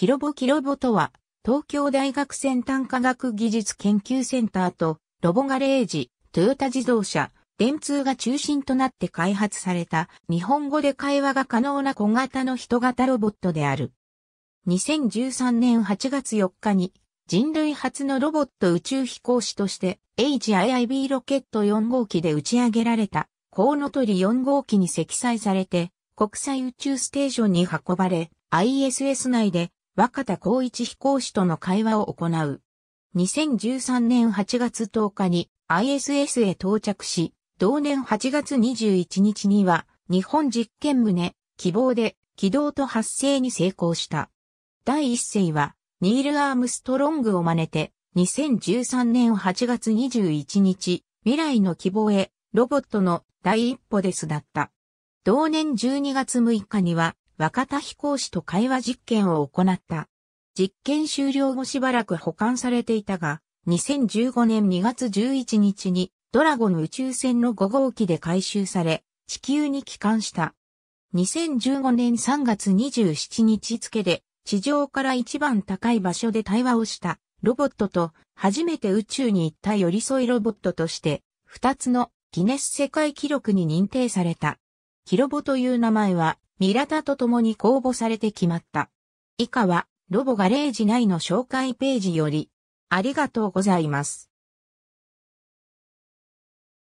キロボキロボとは、東京大学先端科学技術研究センターと、ロボガレージ、トヨタ自動車、電通が中心となって開発された、日本語で会話が可能な小型の人型ロボットである。2013年8月4日に、人類初のロボット宇宙飛行士として、HIIB ロケット4号機で打ち上げられた、コウノトリ4号機に積載されて、国際宇宙ステーションに運ばれ、ISS 内で若田光一飛行士との会話を行う。2013年8月10日に ISS へ到着し、同年8月21日には日本実験棟希望で軌道と発生に成功した。第一世はニール・アームストロングを真似て2013年8月21日未来の希望へロボットの第一歩ですだった。同年12月6日には若田飛行士と会話実験を行った。実験終了後しばらく保管されていたが、2015年2月11日にドラゴン宇宙船の5号機で回収され、地球に帰還した。2015年3月27日付で地上から一番高い場所で対話をしたロボットと初めて宇宙に行った寄り添いロボットとして2つのギネス世界記録に認定された。ヒロボという名前は、ミラタと共に公募されて決まった。以下は、ロボガレージ内の紹介ページより、ありがとうございます。